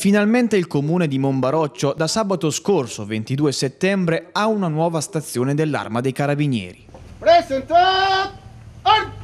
Finalmente il comune di Monbaroccio da sabato scorso 22 settembre ha una nuova stazione dell'arma dei carabinieri. Presentat! Art!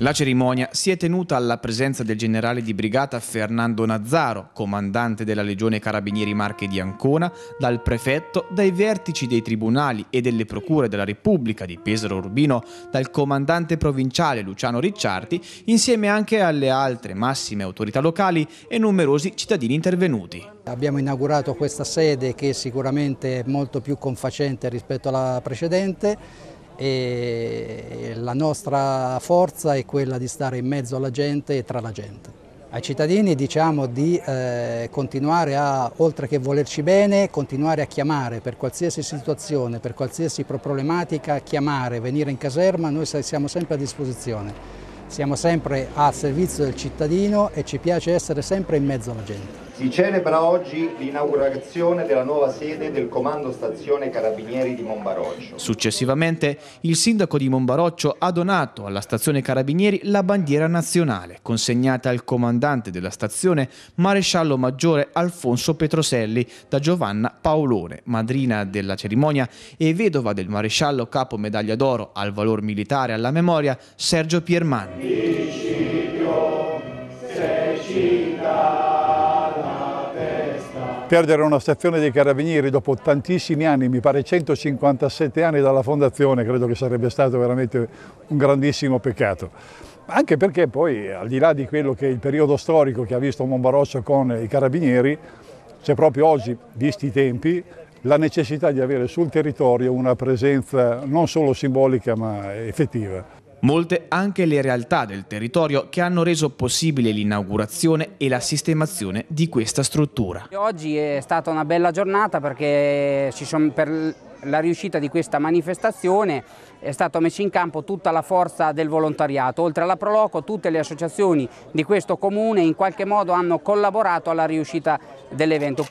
La cerimonia si è tenuta alla presenza del generale di brigata Fernando Nazzaro, comandante della Legione Carabinieri Marche di Ancona, dal prefetto, dai vertici dei tribunali e delle procure della Repubblica di Pesaro Urbino, dal comandante provinciale Luciano Ricciardi, insieme anche alle altre massime autorità locali e numerosi cittadini intervenuti. Abbiamo inaugurato questa sede che è sicuramente è molto più confacente rispetto alla precedente e la nostra forza è quella di stare in mezzo alla gente e tra la gente. Ai cittadini diciamo di eh, continuare a, oltre che volerci bene, continuare a chiamare per qualsiasi situazione, per qualsiasi problematica, chiamare, venire in caserma, noi siamo sempre a disposizione, siamo sempre al servizio del cittadino e ci piace essere sempre in mezzo alla gente. Si celebra oggi l'inaugurazione della nuova sede del Comando Stazione Carabinieri di Monbaroccio. Successivamente il sindaco di Monbaroccio ha donato alla Stazione Carabinieri la bandiera nazionale, consegnata al comandante della stazione, maresciallo maggiore Alfonso Petroselli, da Giovanna Paolone, madrina della cerimonia e vedova del maresciallo capo medaglia d'oro al valor militare alla memoria Sergio Piermanni. Perdere una stazione dei Carabinieri dopo tantissimi anni, mi pare 157 anni dalla fondazione, credo che sarebbe stato veramente un grandissimo peccato. Anche perché poi, al di là di quello che è il periodo storico che ha visto Monbaroccio con i Carabinieri, c'è proprio oggi, visti i tempi, la necessità di avere sul territorio una presenza non solo simbolica ma effettiva. Molte anche le realtà del territorio che hanno reso possibile l'inaugurazione e la sistemazione di questa struttura. Oggi è stata una bella giornata perché per la riuscita di questa manifestazione è stata messa in campo tutta la forza del volontariato. Oltre alla Proloco tutte le associazioni di questo comune in qualche modo hanno collaborato alla riuscita dell'evento.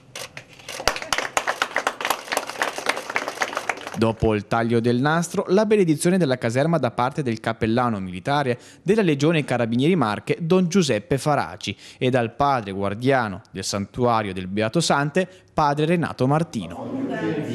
Dopo il taglio del nastro, la benedizione della caserma da parte del cappellano militare della Legione Carabinieri Marche Don Giuseppe Faraci e dal padre guardiano del santuario del Beato Sante, padre Renato Martino.